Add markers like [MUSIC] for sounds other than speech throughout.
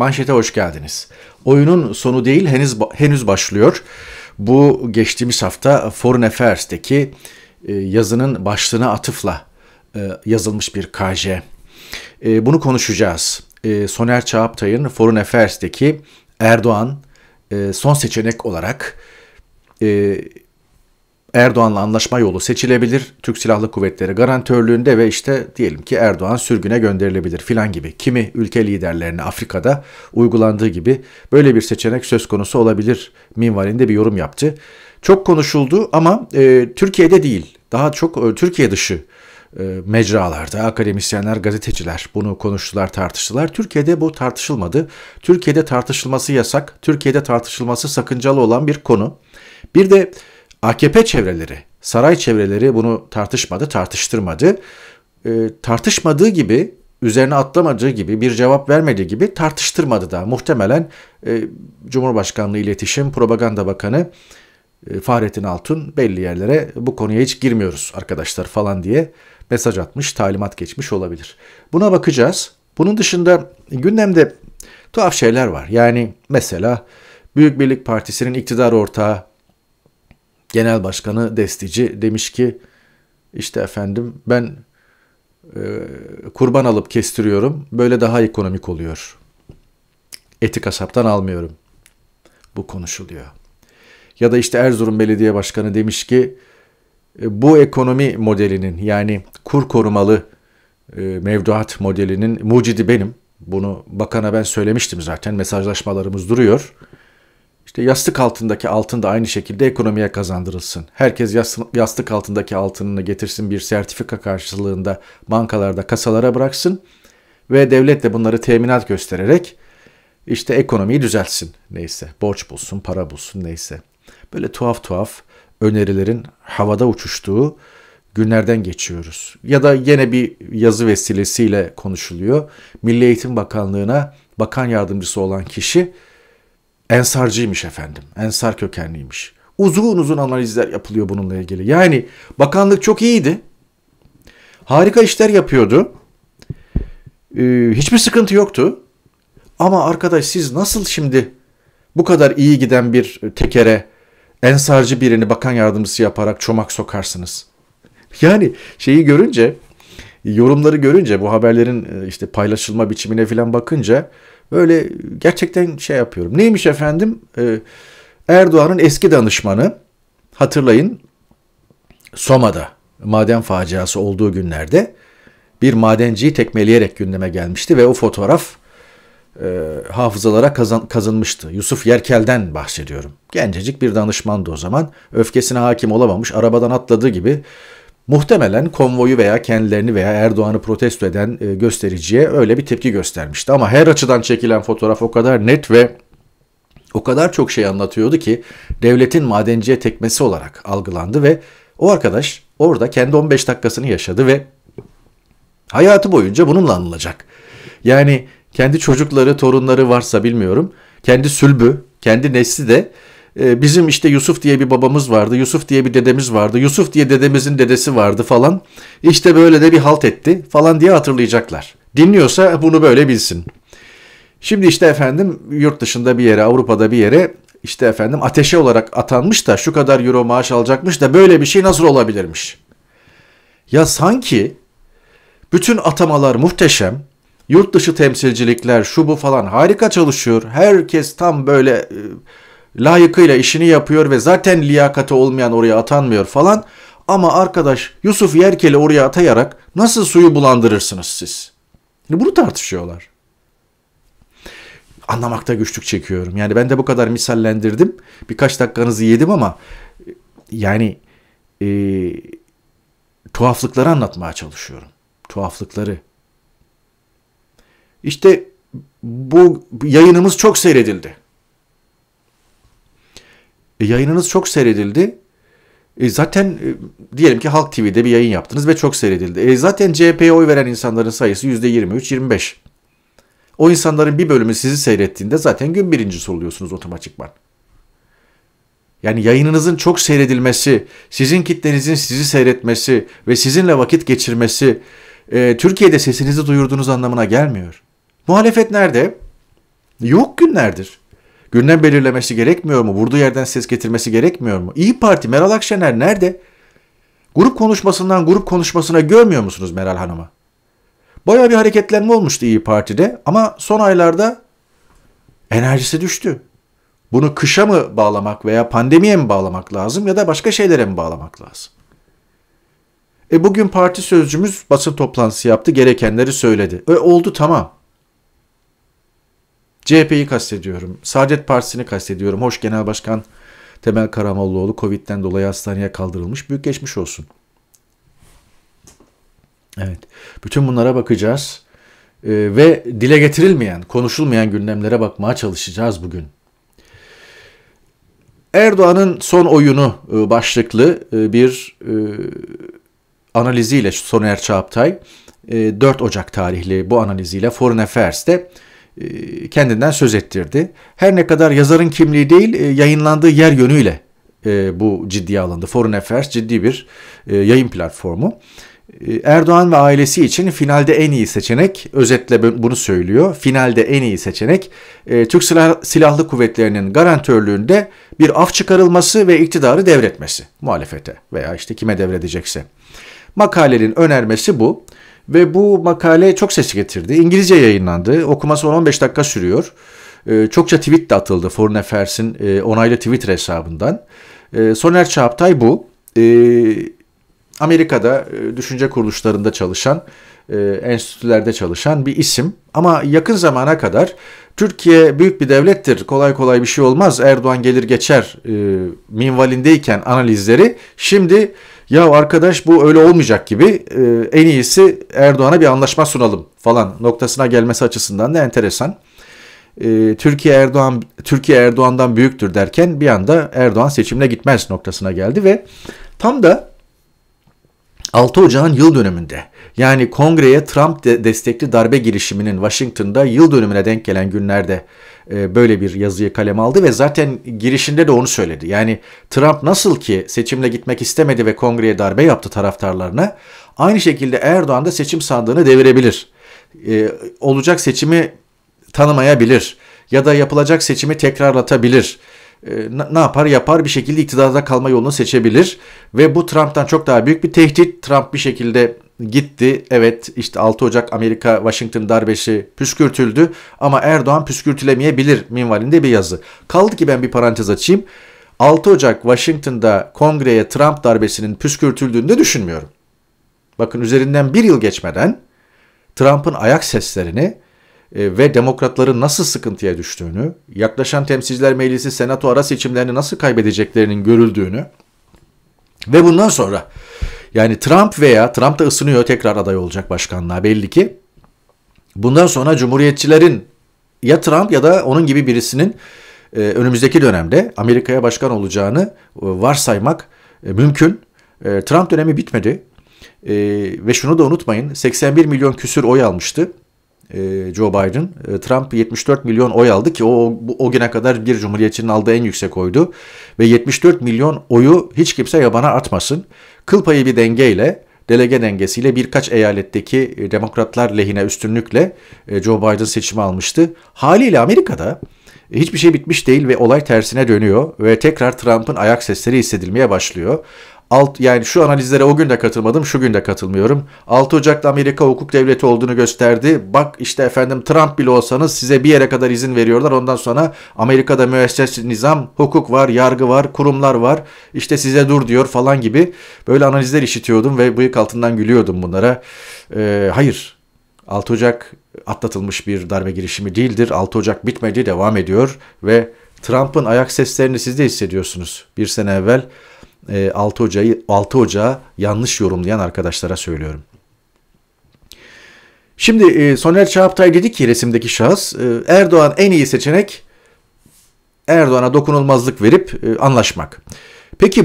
Manşete hoş geldiniz. Oyunun sonu değil henüz henüz başlıyor. Bu geçtiğimiz hafta Foreign Affairs'teki e, yazının başlığına atıfla e, yazılmış bir KJ. E, bunu konuşacağız. Soner Çağaptay'ın Foreign Affairs'teki Erdoğan son seçenek olarak Erdoğan'la anlaşma yolu seçilebilir. Türk Silahlı Kuvvetleri garantörlüğünde ve işte diyelim ki Erdoğan sürgüne gönderilebilir filan gibi. Kimi ülke liderlerine Afrika'da uygulandığı gibi böyle bir seçenek söz konusu olabilir minvalinde bir yorum yaptı. Çok konuşuldu ama e, Türkiye'de değil daha çok e, Türkiye dışı e, mecralarda akademisyenler, gazeteciler bunu konuştular, tartıştılar. Türkiye'de bu tartışılmadı. Türkiye'de tartışılması yasak, Türkiye'de tartışılması sakıncalı olan bir konu. Bir de AKP çevreleri, saray çevreleri bunu tartışmadı, tartıştırmadı. E, tartışmadığı gibi, üzerine atlamadığı gibi, bir cevap vermediği gibi tartıştırmadı da. Muhtemelen e, Cumhurbaşkanlığı İletişim Propaganda Bakanı e, Fahrettin Altun belli yerlere bu konuya hiç girmiyoruz arkadaşlar falan diye mesaj atmış, talimat geçmiş olabilir. Buna bakacağız. Bunun dışında gündemde tuhaf şeyler var. Yani mesela Büyük Birlik Partisi'nin iktidar ortağı Genel Başkanı Destici demiş ki işte efendim ben e, kurban alıp kestiriyorum. Böyle daha ekonomik oluyor. Eti kasaptan almıyorum. Bu konuşuluyor. Ya da işte Erzurum Belediye Başkanı demiş ki e, bu ekonomi modelinin yani kur korumalı e, mevduat modelinin mucidi benim. Bunu bakana ben söylemiştim zaten mesajlaşmalarımız duruyor. İşte yastık altındaki altın da aynı şekilde ekonomiye kazandırılsın. Herkes yastık altındaki altınını getirsin bir sertifika karşılığında bankalarda kasalara bıraksın ve devlet de bunları teminat göstererek işte ekonomiyi düzelsin neyse. Borç bulsun, para bulsun neyse. Böyle tuhaf tuhaf önerilerin havada uçuştuğu günlerden geçiyoruz. Ya da yine bir yazı vesilesiyle konuşuluyor. Milli Eğitim Bakanlığı'na bakan yardımcısı olan kişi Ensarcıymış efendim. Ensar kökenliymiş. Uzun uzun analizler yapılıyor bununla ilgili. Yani bakanlık çok iyiydi. Harika işler yapıyordu. Ee, hiçbir sıkıntı yoktu. Ama arkadaş siz nasıl şimdi bu kadar iyi giden bir tekere ensarcı birini bakan yardımcısı yaparak çomak sokarsınız? Yani şeyi görünce, yorumları görünce bu haberlerin e, işte paylaşılma biçimine falan bakınca Böyle gerçekten şey yapıyorum. Neymiş efendim? Ee, Erdoğan'ın eski danışmanı hatırlayın Soma'da maden faciası olduğu günlerde bir madenciyi tekmeleyerek gündeme gelmişti ve o fotoğraf e, hafızalara kazan, kazınmıştı. Yusuf Yerkel'den bahsediyorum. Gencecik bir danışmandı o zaman. Öfkesine hakim olamamış. Arabadan atladığı gibi Muhtemelen konvoyu veya kendilerini veya Erdoğan'ı protesto eden e, göstericiye öyle bir tepki göstermişti. Ama her açıdan çekilen fotoğraf o kadar net ve o kadar çok şey anlatıyordu ki devletin madenciye tekmesi olarak algılandı ve o arkadaş orada kendi 15 dakikasını yaşadı ve hayatı boyunca bununla anılacak. Yani kendi çocukları, torunları varsa bilmiyorum. Kendi sülbü, kendi nesli de ee, bizim işte Yusuf diye bir babamız vardı, Yusuf diye bir dedemiz vardı, Yusuf diye dedemizin dedesi vardı falan. İşte böyle de bir halt etti falan diye hatırlayacaklar. Dinliyorsa bunu böyle bilsin. Şimdi işte efendim yurt dışında bir yere, Avrupa'da bir yere işte efendim ateşe olarak atanmış da şu kadar euro maaş alacakmış da böyle bir şey nasıl olabilirmiş? Ya sanki bütün atamalar muhteşem, yurt dışı temsilcilikler şu bu falan harika çalışıyor. Herkes tam böyle e, layıkıyla işini yapıyor ve zaten liyakati olmayan oraya atanmıyor falan. Ama arkadaş Yusuf Yerkel'i oraya atayarak nasıl suyu bulandırırsınız siz? Şimdi bunu tartışıyorlar. Anlamakta güçlük çekiyorum. Yani ben de bu kadar misallendirdim. Birkaç dakikanızı yedim ama yani e, tuhaflıkları anlatmaya çalışıyorum. Tuhaflıkları. İşte bu yayınımız çok seyredildi. E, yayınınız çok seyredildi. E, zaten e, diyelim ki Halk TV'de bir yayın yaptınız ve çok seyredildi. E, zaten CHP'ye oy veren insanların sayısı %23-25. O insanların bir bölümü sizi seyrettiğinde zaten gün birincisi oluyorsunuz otomatikman. Yani yayınınızın çok seyredilmesi, sizin kitlenizin sizi seyretmesi ve sizinle vakit geçirmesi e, Türkiye'de sesinizi duyurduğunuz anlamına gelmiyor. Muhalefet nerede? Yok günlerdir gündem belirlemesi gerekmiyor mu? Vurduğu yerden ses getirmesi gerekmiyor mu? İyi Parti Meral Akşener nerede? Grup konuşmasından grup konuşmasına görmüyor musunuz Meral Hanım'ı? Baya bir hareketlenme olmuştu İyi Parti'de ama son aylarda enerjisi düştü. Bunu kışa mı bağlamak veya pandemiye mi bağlamak lazım ya da başka şeylere mi bağlamak lazım? E bugün parti sözcümüz basın toplantısı yaptı, gerekenleri söyledi. E oldu tamam. CHP'yi kastediyorum. Saadet Partisi'ni kastediyorum. Hoş Genel Başkan Temel Karamollaoğlu Covid'den dolayı hastaneye kaldırılmış. Büyük geçmiş olsun. Evet. Bütün bunlara bakacağız. Ee, ve dile getirilmeyen, konuşulmayan gündemlere bakmaya çalışacağız bugün. Erdoğan'ın son oyunu e, başlıklı e, bir e, analiziyle Soner Çağaptay e, 4 Ocak tarihli bu analiziyle Foreign Affairs'te e, kendinden söz ettirdi. Her ne kadar yazarın kimliği değil e, yayınlandığı yer yönüyle e, bu ciddiye alındı. Foreign Affairs ciddi bir yayın platformu. Erdoğan ve ailesi için finalde en iyi seçenek, özetle bunu söylüyor, finalde en iyi seçenek Türk Silahlı Kuvvetleri'nin garantörlüğünde bir af çıkarılması ve iktidarı devretmesi muhalefete veya işte kime devredecekse. Makalenin önermesi bu. Ve bu makale çok ses getirdi. İngilizce yayınlandı. Okuması 15 dakika sürüyor. E, çokça tweet de atıldı Foreign Affairs'in e, onaylı Twitter hesabından. E, Soner Çağaptay bu. E, Amerika'da e, düşünce kuruluşlarında çalışan, e, enstitülerde çalışan bir isim. Ama yakın zamana kadar Türkiye büyük bir devlettir. Kolay kolay bir şey olmaz. Erdoğan gelir geçer e, minvalindeyken analizleri şimdi ya arkadaş bu öyle olmayacak gibi e, en iyisi Erdoğan'a bir anlaşma sunalım falan noktasına gelmesi açısından da enteresan. E, Türkiye Erdoğan Türkiye Erdoğan'dan büyüktür derken bir anda Erdoğan seçimle gitmez noktasına geldi ve tam da 6 Ocağın yıl dönümünde yani kongreye Trump de destekli darbe girişiminin Washington'da yıl dönümüne denk gelen günlerde e, böyle bir yazıyı kalem aldı ve zaten girişinde de onu söyledi. Yani Trump nasıl ki seçimle gitmek istemedi ve kongreye darbe yaptı taraftarlarına aynı şekilde Erdoğan da seçim sandığını devirebilir. E, olacak seçimi tanımayabilir ya da yapılacak seçimi tekrarlatabilir e, ne yapar yapar bir şekilde iktidarda kalma yolunu seçebilir ve bu Trump'tan çok daha büyük bir tehdit. Trump bir şekilde gitti. Evet işte 6 Ocak Amerika Washington darbesi püskürtüldü ama Erdoğan püskürtülemeyebilir minvalinde bir yazı. Kaldı ki ben bir parantez açayım. 6 Ocak Washington'da kongreye Trump darbesinin püskürtüldüğünü de düşünmüyorum. Bakın üzerinden bir yıl geçmeden Trump'ın ayak seslerini e, ve demokratların nasıl sıkıntıya düştüğünü, yaklaşan temsilciler meclisi senato ara seçimlerini nasıl kaybedeceklerinin görüldüğünü ve bundan sonra yani Trump veya Trump da ısınıyor tekrar aday olacak başkanlığa belli ki. Bundan sonra cumhuriyetçilerin ya Trump ya da onun gibi birisinin e, önümüzdeki dönemde Amerika'ya başkan olacağını e, varsaymak e, mümkün. Trump dönemi bitmedi. E, ve şunu da unutmayın 81 milyon küsür oy almıştı. E, Joe Biden. E, Trump 74 milyon oy aldı ki o, o güne kadar bir cumhuriyetçinin aldığı en yüksek oydu. Ve 74 milyon oyu hiç kimse yabana atmasın. Kıl payı bir dengeyle delege dengesiyle birkaç eyaletteki e, demokratlar lehine üstünlükle Joe Biden seçimi almıştı. Haliyle Amerika'da hiçbir şey bitmiş değil ve olay tersine dönüyor ve tekrar Trump'ın ayak sesleri hissedilmeye başlıyor. Alt, yani şu analizlere o gün de katılmadım, şu gün de katılmıyorum. 6 Ocak'ta Amerika hukuk devleti olduğunu gösterdi. Bak işte efendim Trump bile olsanız size bir yere kadar izin veriyorlar. Ondan sonra Amerika'da müesses nizam, hukuk var, yargı var, kurumlar var. İşte size dur diyor falan gibi. Böyle analizler işitiyordum ve bıyık altından gülüyordum bunlara. Ee, hayır, 6 Ocak atlatılmış bir darbe girişimi değildir. 6 Ocak bitmedi, devam ediyor ve Trump'ın ayak seslerini siz de hissediyorsunuz. Bir sene evvel 6 Ocak'ı 6 Ocak'ı yanlış yorumlayan arkadaşlara söylüyorum. Şimdi e, Soner Çağaptay dedi ki resimdeki şahıs e, Erdoğan en iyi seçenek Erdoğan'a dokunulmazlık verip e, anlaşmak. Peki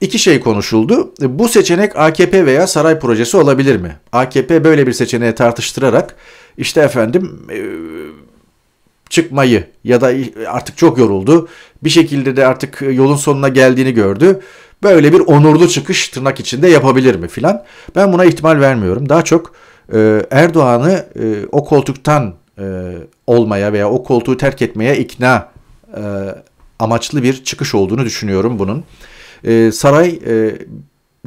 iki şey konuşuldu. Bu seçenek AKP veya saray projesi olabilir mi? AKP böyle bir seçeneği tartıştırarak işte efendim çıkmayı ya da artık çok yoruldu. Bir şekilde de artık yolun sonuna geldiğini gördü. Böyle bir onurlu çıkış tırnak içinde yapabilir mi filan. Ben buna ihtimal vermiyorum. Daha çok e, Erdoğan'ı e, o koltuktan e, olmaya veya o koltuğu terk etmeye ikna amaçlı bir çıkış olduğunu düşünüyorum bunun. Saray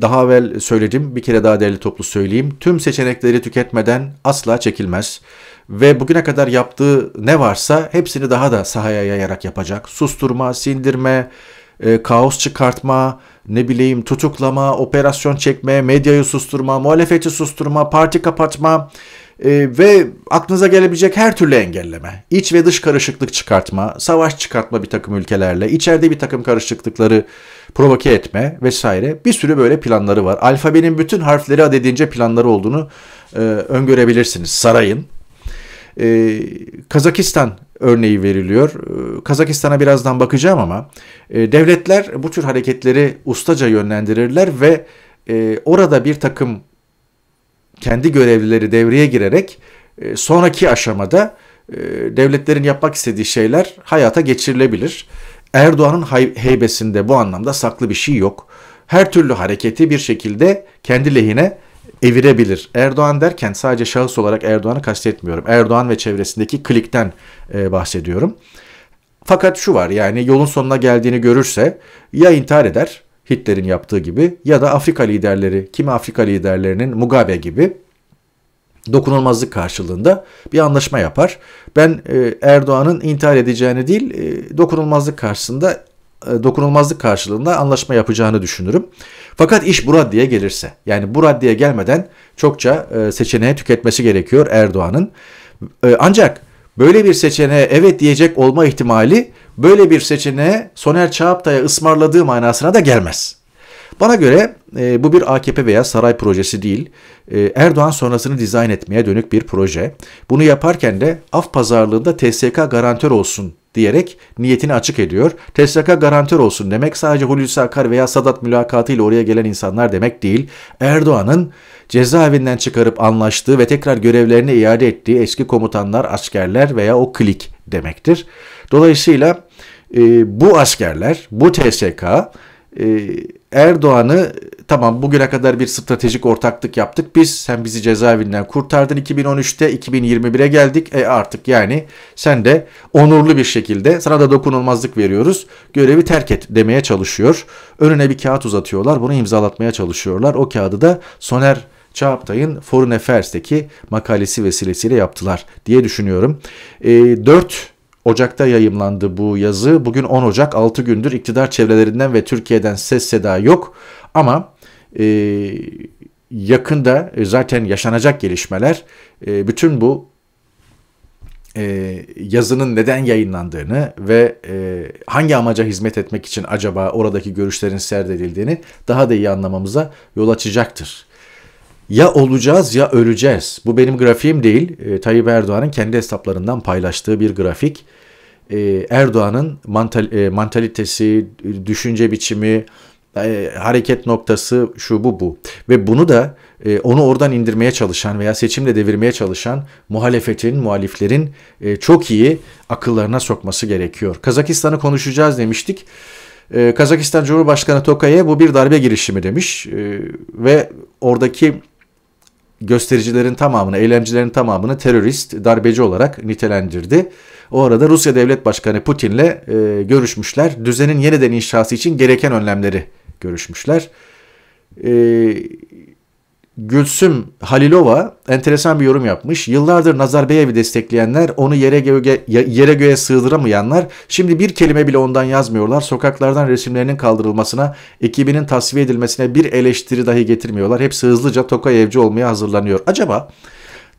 daha evvel söyledim bir kere daha değerli toplu söyleyeyim. Tüm seçenekleri tüketmeden asla çekilmez ve bugüne kadar yaptığı ne varsa hepsini daha da sahaya yayarak yapacak. Susturma, sindirme, e, kaos çıkartma, ne bileyim tutuklama, operasyon çekme, medyayı susturma, muhalefeti susturma, parti kapatma e, ve aklınıza gelebilecek her türlü engelleme. İç ve dış karışıklık çıkartma, savaş çıkartma bir takım ülkelerle, içeride bir takım karışıklıkları provoke etme vesaire bir sürü böyle planları var. Alfabenin bütün harfleri adedince planları olduğunu e, öngörebilirsiniz sarayın e, Kazakistan örneği veriliyor. Ee, Kazakistan'a birazdan bakacağım ama e, devletler bu tür hareketleri ustaca yönlendirirler ve e, orada bir takım kendi görevlileri devreye girerek e, sonraki aşamada e, devletlerin yapmak istediği şeyler hayata geçirilebilir. Erdoğan'ın heybesinde bu anlamda saklı bir şey yok. Her türlü hareketi bir şekilde kendi lehine evirebilir. Erdoğan derken sadece şahıs olarak Erdoğan'ı kastetmiyorum. Erdoğan ve çevresindeki klikten e, bahsediyorum. Fakat şu var yani yolun sonuna geldiğini görürse ya intihar eder Hitler'in yaptığı gibi ya da Afrika liderleri, kimi Afrika liderlerinin Mugabe gibi dokunulmazlık karşılığında bir anlaşma yapar. Ben e, Erdoğan'ın intihar edeceğini değil, e, dokunulmazlık karşısında e, dokunulmazlık karşılığında anlaşma yapacağını düşünürüm. Fakat iş bu raddeye gelirse yani bu raddeye gelmeden çokça e, seçeneğe tüketmesi gerekiyor Erdoğan'ın. E, ancak böyle bir seçeneğe evet diyecek olma ihtimali böyle bir seçeneğe Soner Çağaptay'a ısmarladığı manasına da gelmez. Bana göre e, bu bir AKP veya saray projesi değil. E, Erdoğan sonrasını dizayn etmeye dönük bir proje. Bunu yaparken de af pazarlığında TSK garantör olsun diyerek niyetini açık ediyor. TSK garantör olsun demek sadece Hulusi Akar veya Sadat mülakatıyla oraya gelen insanlar demek değil. Erdoğan'ın cezaevinden çıkarıp anlaştığı ve tekrar görevlerine iade ettiği eski komutanlar, askerler veya o klik demektir. Dolayısıyla e, bu askerler, bu TSK ee, Erdoğan'ı tamam bugüne kadar bir stratejik ortaklık yaptık biz sen bizi cezaevinden kurtardın 2013'te 2021'e geldik e artık yani sen de onurlu bir şekilde sana da dokunulmazlık veriyoruz görevi terk et demeye çalışıyor önüne bir kağıt uzatıyorlar bunu imzalatmaya çalışıyorlar o kağıdı da Soner Çağaptay'ın Foreign Affairs'teki makalesi vesilesiyle yaptılar diye düşünüyorum. E, ee, 4 Ocak'ta yayımlandı bu yazı. Bugün 10 Ocak 6 gündür iktidar çevrelerinden ve Türkiye'den ses seda yok. Ama e, yakında e, zaten yaşanacak gelişmeler e, bütün bu e, yazının neden yayınlandığını ve e, hangi amaca hizmet etmek için acaba oradaki görüşlerin serdedildiğini daha da iyi anlamamıza yol açacaktır ya olacağız ya öleceğiz. Bu benim grafiğim değil. Ee, Tayyip Erdoğan'ın kendi hesaplarından paylaştığı bir grafik. Ee, Erdoğan'ın e, mantalitesi, düşünce biçimi, e, hareket noktası şu bu bu. Ve bunu da e, onu oradan indirmeye çalışan veya seçimle devirmeye çalışan muhalefetin, muhaliflerin çok iyi akıllarına sokması gerekiyor. Kazakistan'ı konuşacağız demiştik. Kazakistan Cumhurbaşkanı Tokay'a bu bir darbe girişimi demiş ve oradaki göstericilerin tamamını, eylemcilerin tamamını terörist, darbeci olarak nitelendirdi. O arada Rusya Devlet Başkanı Putin'le e, görüşmüşler. Düzenin yeniden inşası için gereken önlemleri görüşmüşler. E, Gülsüm Halilova enteresan bir yorum yapmış. Yıllardır Nazarbayev'i destekleyenler, onu yere göğe, yere göğe sığdıramayanlar şimdi bir kelime bile ondan yazmıyorlar. Sokaklardan resimlerinin kaldırılmasına, ekibinin tasfiye edilmesine bir eleştiri dahi getirmiyorlar. Hepsi hızlıca Tokayevci olmaya hazırlanıyor. Acaba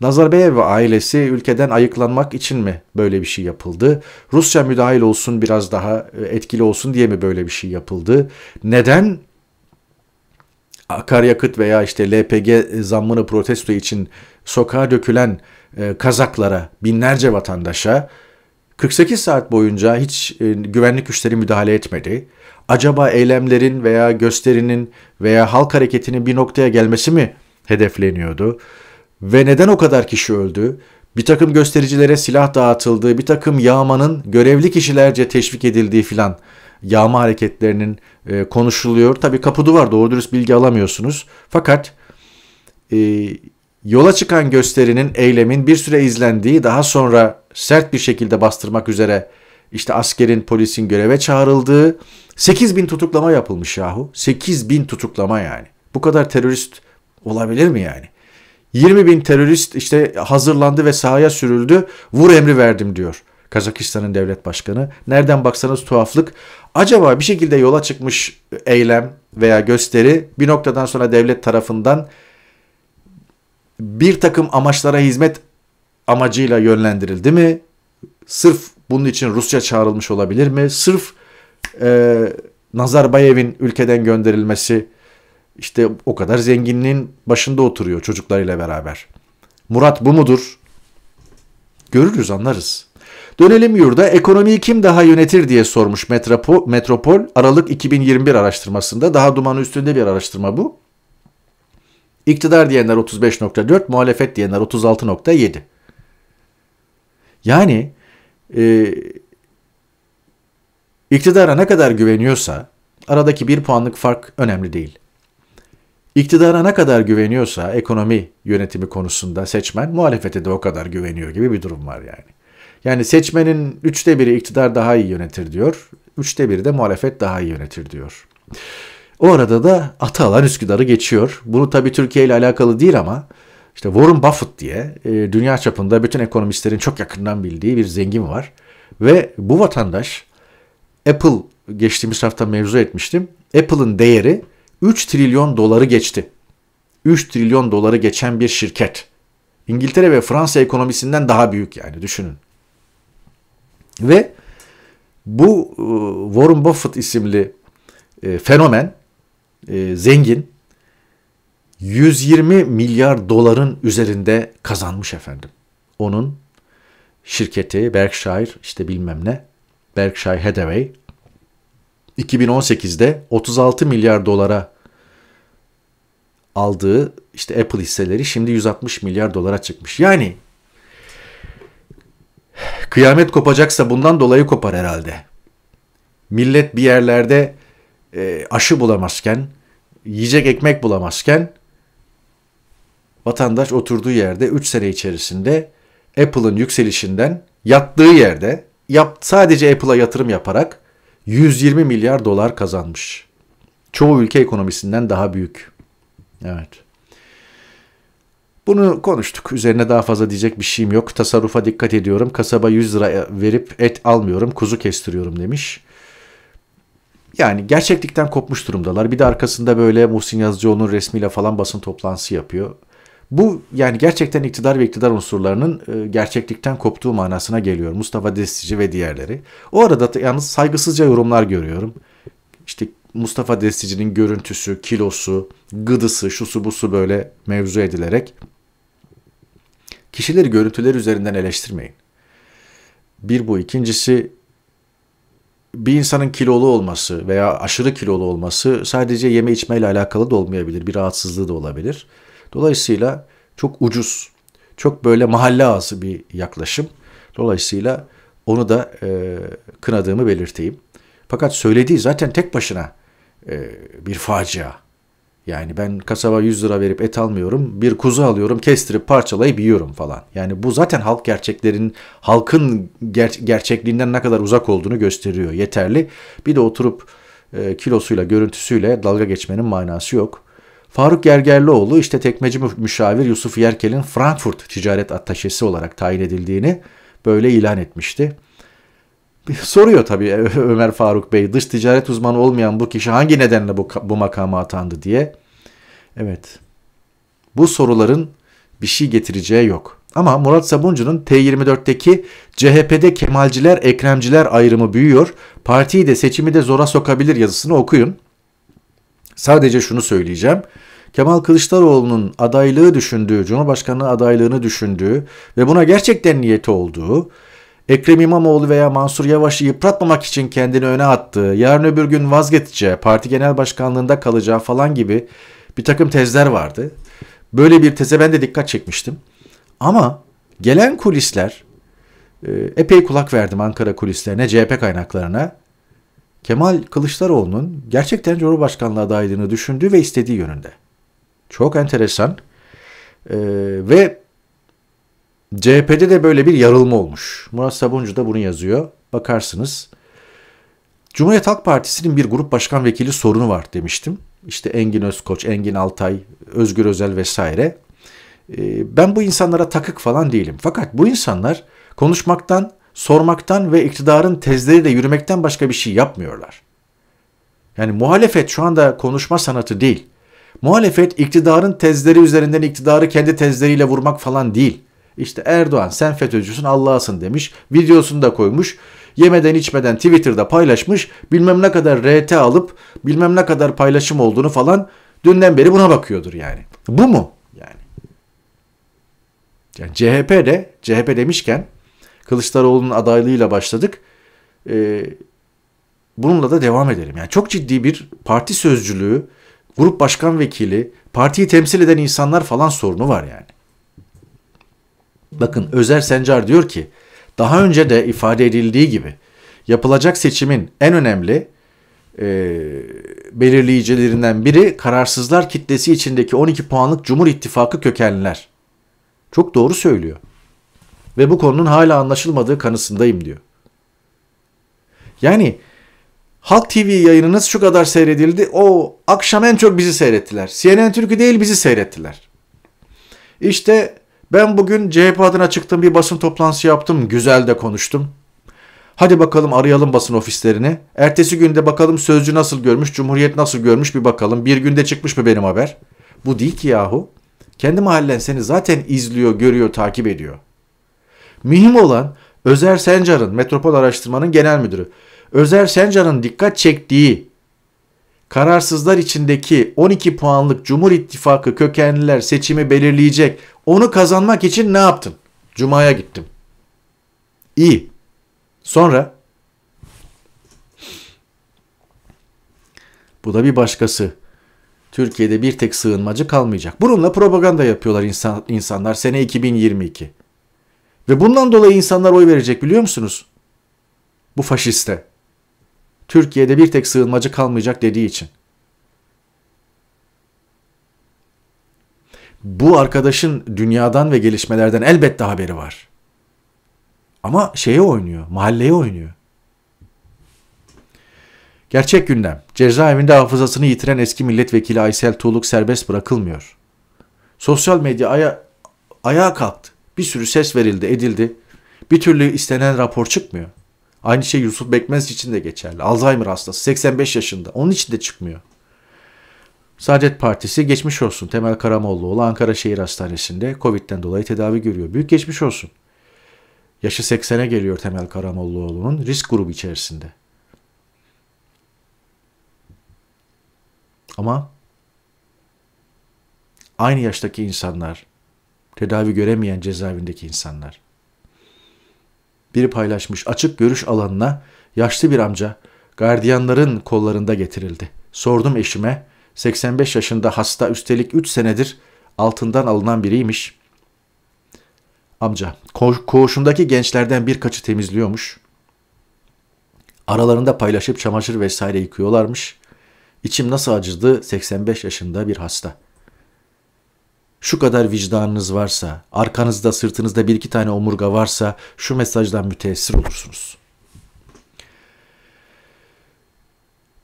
Nazarbayev ve ailesi ülkeden ayıklanmak için mi böyle bir şey yapıldı? Rusya müdahil olsun biraz daha e, etkili olsun diye mi böyle bir şey yapıldı? Neden akaryakıt veya işte LPG zammını protesto için sokağa dökülen e, kazaklara, binlerce vatandaşa 48 saat boyunca hiç e, güvenlik güçleri müdahale etmedi. Acaba eylemlerin veya gösterinin veya halk hareketinin bir noktaya gelmesi mi hedefleniyordu? Ve neden o kadar kişi öldü? Bir takım göstericilere silah dağıtıldığı, bir takım yağmanın görevli kişilerce teşvik edildiği filan yağma hareketlerinin e, konuşuluyor. Tabii kapı duvar doğru dürüst bilgi alamıyorsunuz. Fakat e, yola çıkan gösterinin, eylemin bir süre izlendiği daha sonra sert bir şekilde bastırmak üzere işte askerin, polisin göreve çağrıldığı 8 bin tutuklama yapılmış yahu. 8 bin tutuklama yani. Bu kadar terörist olabilir mi yani? 20 bin terörist işte hazırlandı ve sahaya sürüldü. Vur emri verdim diyor. Kazakistan'ın devlet başkanı. Nereden baksanız tuhaflık acaba bir şekilde yola çıkmış eylem veya gösteri bir noktadan sonra devlet tarafından bir takım amaçlara hizmet amacıyla yönlendirildi mi? Sırf bunun için Rusya çağrılmış olabilir mi? Sırf e, Nazarbayev'in ülkeden gönderilmesi işte o kadar zenginliğin başında oturuyor çocuklarıyla beraber. Murat bu mudur? Görürüz anlarız. Dönelim yurda ekonomiyi kim daha yönetir diye sormuş Metropo, Metropol Aralık 2021 araştırmasında. Daha duman üstünde bir araştırma bu. İktidar diyenler 35.4, muhalefet diyenler 36.7. Yani e, iktidara ne kadar güveniyorsa aradaki bir puanlık fark önemli değil. İktidara ne kadar güveniyorsa ekonomi yönetimi konusunda seçmen muhalefete de o kadar güveniyor gibi bir durum var yani. Yani seçmenin üçte biri iktidar daha iyi yönetir diyor. Üçte biri de muhalefet daha iyi yönetir diyor. O arada da Atalan Üsküdar'ı geçiyor. Bunu tabii Türkiye ile alakalı değil ama işte Warren Buffett diye e, dünya çapında bütün ekonomistlerin çok yakından bildiği bir zengin var. Ve bu vatandaş Apple geçtiğimiz hafta mevzu etmiştim. Apple'ın değeri 3 trilyon doları geçti. 3 trilyon doları geçen bir şirket. İngiltere ve Fransa ekonomisinden daha büyük yani düşünün. Ve bu e, Warren Buffett isimli e, fenomen e, zengin 120 milyar doların üzerinde kazanmış efendim. Onun şirketi Berkshire işte bilmem ne Berkshire Hathaway 2018'de 36 milyar dolara aldığı işte Apple hisseleri şimdi 160 milyar dolara çıkmış. Yani Kıyamet kopacaksa bundan dolayı kopar herhalde. Millet bir yerlerde e, aşı bulamazken, yiyecek ekmek bulamazken vatandaş oturduğu yerde 3 sene içerisinde Apple'ın yükselişinden yattığı yerde yap, sadece Apple'a yatırım yaparak 120 milyar dolar kazanmış. Çoğu ülke ekonomisinden daha büyük. Evet. Bunu konuştuk. Üzerine daha fazla diyecek bir şeyim yok. Tasarrufa dikkat ediyorum. Kasaba 100 lira verip et almıyorum. Kuzu kestiriyorum demiş. Yani gerçeklikten kopmuş durumdalar. Bir de arkasında böyle Muhsin Yazıcıoğlu'nun resmiyle falan basın toplantısı yapıyor. Bu yani gerçekten iktidar ve iktidar unsurlarının e, gerçeklikten koptuğu manasına geliyor. Mustafa Destici ve diğerleri. O arada da yalnız saygısızca yorumlar görüyorum. İşte Mustafa Destici'nin görüntüsü, kilosu, gıdısı, şusu busu böyle mevzu edilerek Kişileri görüntüler üzerinden eleştirmeyin. Bir bu. ikincisi bir insanın kilolu olması veya aşırı kilolu olması sadece yeme içmeyle alakalı da olmayabilir. Bir rahatsızlığı da olabilir. Dolayısıyla çok ucuz, çok böyle mahalle ağası bir yaklaşım. Dolayısıyla onu da e, kınadığımı belirteyim. Fakat söylediği zaten tek başına e, bir facia. Yani ben kasaba 100 lira verip et almıyorum. Bir kuzu alıyorum, kestirip parçalayıp yiyorum falan. Yani bu zaten halk gerçeklerin, halkın ger- gerçekliğinden ne kadar uzak olduğunu gösteriyor. Yeterli. Bir de oturup e, kilosuyla, görüntüsüyle dalga geçmenin manası yok. Faruk Gergerlioğlu işte tekmeci müşavir Yusuf Yerkel'in Frankfurt ticaret attaşesi olarak tayin edildiğini böyle ilan etmişti soruyor tabii e, [LAUGHS] Ömer Faruk Bey dış ticaret uzmanı olmayan bu kişi hangi nedenle bu, bu makama atandı diye. Evet bu soruların bir şey getireceği yok. Ama Murat Sabuncu'nun T24'teki CHP'de Kemalciler, Ekremciler ayrımı büyüyor. Partiyi de seçimi de zora sokabilir yazısını okuyun. Sadece şunu söyleyeceğim. Kemal Kılıçdaroğlu'nun adaylığı düşündüğü, Cumhurbaşkanlığı adaylığını düşündüğü ve buna gerçekten niyeti olduğu Ekrem İmamoğlu veya Mansur Yavaş'ı yıpratmamak için kendini öne attığı, yarın öbür gün vazgeçeceği, parti genel başkanlığında kalacağı falan gibi bir takım tezler vardı. Böyle bir teze ben de dikkat çekmiştim. Ama gelen kulisler, e, epey kulak verdim Ankara kulislerine, CHP kaynaklarına. Kemal Kılıçdaroğlu'nun gerçekten Cumhurbaşkanlığı adaylığını düşündüğü ve istediği yönünde. Çok enteresan. Ee, ve CHP'de de böyle bir yarılma olmuş. Murat Sabuncu da bunu yazıyor. Bakarsınız. Cumhuriyet Halk Partisi'nin bir grup başkan vekili sorunu var demiştim. İşte Engin Özkoç, Engin Altay, Özgür Özel vesaire. Ee, ben bu insanlara takık falan değilim. Fakat bu insanlar konuşmaktan, sormaktan ve iktidarın tezleriyle yürümekten başka bir şey yapmıyorlar. Yani muhalefet şu anda konuşma sanatı değil. Muhalefet iktidarın tezleri üzerinden iktidarı kendi tezleriyle vurmak falan değil. İşte Erdoğan sen FETÖ'cüsün Allah'sın demiş. Videosunu da koymuş. Yemeden içmeden Twitter'da paylaşmış. Bilmem ne kadar RT alıp bilmem ne kadar paylaşım olduğunu falan dünden beri buna bakıyordur yani. Bu mu? Yani. yani CHP de CHP demişken Kılıçdaroğlu'nun adaylığıyla başladık. Ee, bununla da devam edelim. Yani çok ciddi bir parti sözcülüğü, grup başkan vekili, partiyi temsil eden insanlar falan sorunu var yani. Bakın Özer Sencar diyor ki daha önce de ifade edildiği gibi yapılacak seçimin en önemli e, belirleyicilerinden biri kararsızlar kitlesi içindeki 12 puanlık Cumhur İttifakı kökenliler. Çok doğru söylüyor. Ve bu konunun hala anlaşılmadığı kanısındayım diyor. Yani Halk TV yayınınız şu kadar seyredildi. O akşam en çok bizi seyrettiler. CNN Türk'ü değil bizi seyrettiler. İşte ben bugün CHP adına çıktım bir basın toplantısı yaptım. Güzel de konuştum. Hadi bakalım arayalım basın ofislerini. Ertesi günde bakalım Sözcü nasıl görmüş, Cumhuriyet nasıl görmüş bir bakalım. Bir günde çıkmış mı benim haber? Bu değil ki yahu. Kendi mahallen seni zaten izliyor, görüyor, takip ediyor. Mühim olan Özer Sencar'ın, Metropol Araştırma'nın genel müdürü. Özer Sencar'ın dikkat çektiği Kararsızlar içindeki 12 puanlık Cumhur İttifakı kökenliler seçimi belirleyecek. Onu kazanmak için ne yaptın? Cuma'ya gittim. İyi. Sonra Bu da bir başkası. Türkiye'de bir tek sığınmacı kalmayacak. Bununla propaganda yapıyorlar insan, insanlar sene 2022. Ve bundan dolayı insanlar oy verecek biliyor musunuz? Bu faşiste. Türkiye'de bir tek sığınmacı kalmayacak dediği için. Bu arkadaşın dünyadan ve gelişmelerden elbette haberi var. Ama şeye oynuyor, mahalleye oynuyor. Gerçek gündem. Cezaevinde hafızasını yitiren eski milletvekili Aysel Tuğluk serbest bırakılmıyor. Sosyal medya aya, ayağa kalktı. Bir sürü ses verildi, edildi. Bir türlü istenen rapor çıkmıyor. Aynı şey Yusuf Bekmez için de geçerli. Alzheimer hastası 85 yaşında. Onun için de çıkmıyor. Saadet Partisi geçmiş olsun. Temel Karamollaoğlu Ankara Şehir Hastanesi'nde Covid'den dolayı tedavi görüyor. Büyük geçmiş olsun. Yaşı 80'e geliyor Temel Karamollaoğlu'nun risk grubu içerisinde. Ama aynı yaştaki insanlar, tedavi göremeyen cezaevindeki insanlar biri paylaşmış açık görüş alanına yaşlı bir amca gardiyanların kollarında getirildi. Sordum eşime 85 yaşında hasta üstelik 3 senedir altından alınan biriymiş. Amca ko koğuşundaki gençlerden birkaçı temizliyormuş. Aralarında paylaşıp çamaşır vesaire yıkıyorlarmış. İçim nasıl acıdı 85 yaşında bir hasta şu kadar vicdanınız varsa, arkanızda sırtınızda bir iki tane omurga varsa şu mesajdan müteessir olursunuz.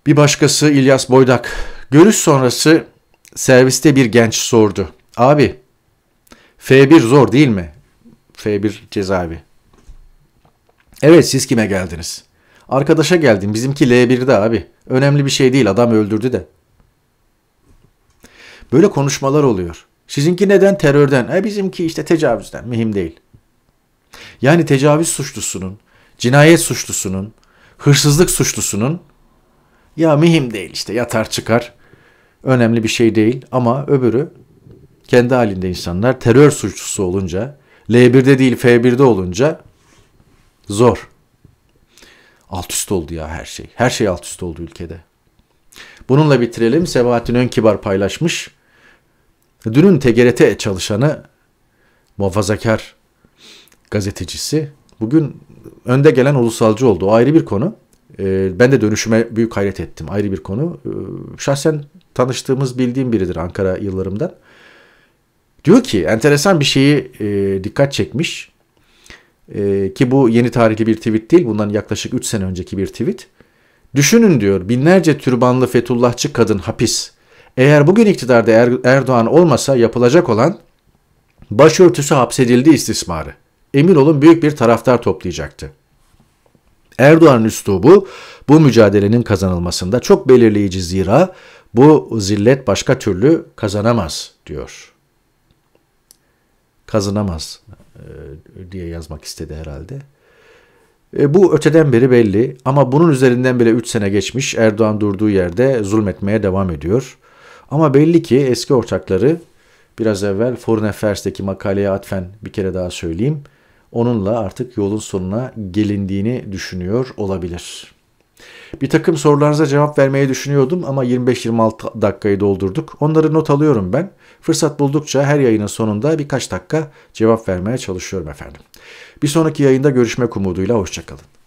Bir başkası İlyas Boydak. Görüş sonrası serviste bir genç sordu. Abi F1 zor değil mi? F1 cezaevi. Evet siz kime geldiniz? Arkadaşa geldim bizimki L1'de abi. Önemli bir şey değil adam öldürdü de. Böyle konuşmalar oluyor. Sizinki neden terörden? E bizimki işte tecavüzden. Mühim değil. Yani tecavüz suçlusunun, cinayet suçlusunun, hırsızlık suçlusunun ya mühim değil işte yatar çıkar. Önemli bir şey değil ama öbürü kendi halinde insanlar terör suçlusu olunca L1'de değil F1'de olunca zor. Alt üst oldu ya her şey. Her şey alt üst oldu ülkede. Bununla bitirelim. Sebahattin Önkibar paylaşmış. Dünün TGRT çalışanı, muhafazakar gazetecisi bugün önde gelen ulusalcı oldu. O ayrı bir konu. Ee, ben de dönüşüme büyük hayret ettim. Ayrı bir konu. Ee, şahsen tanıştığımız, bildiğim biridir Ankara yıllarımdan. Diyor ki enteresan bir şeyi e, dikkat çekmiş. Ee, ki bu yeni tarihli bir tweet değil. Bundan yaklaşık 3 sene önceki bir tweet. Düşünün diyor binlerce türbanlı Fethullahçı kadın hapis eğer bugün iktidarda er, Erdoğan olmasa yapılacak olan başörtüsü hapsedildi istismarı. Emin olun büyük bir taraftar toplayacaktı. Erdoğan'ın üslubu bu mücadelenin kazanılmasında çok belirleyici zira bu zillet başka türlü kazanamaz diyor. Kazanamaz e, diye yazmak istedi herhalde. E, bu öteden beri belli ama bunun üzerinden bile 3 sene geçmiş Erdoğan durduğu yerde zulmetmeye devam ediyor. Ama belli ki eski ortakları biraz evvel Foreign Affairs'teki makaleye atfen bir kere daha söyleyeyim. Onunla artık yolun sonuna gelindiğini düşünüyor olabilir. Bir takım sorularınıza cevap vermeyi düşünüyordum ama 25-26 dakikayı doldurduk. Onları not alıyorum ben. Fırsat buldukça her yayının sonunda birkaç dakika cevap vermeye çalışıyorum efendim. Bir sonraki yayında görüşmek umuduyla hoşçakalın.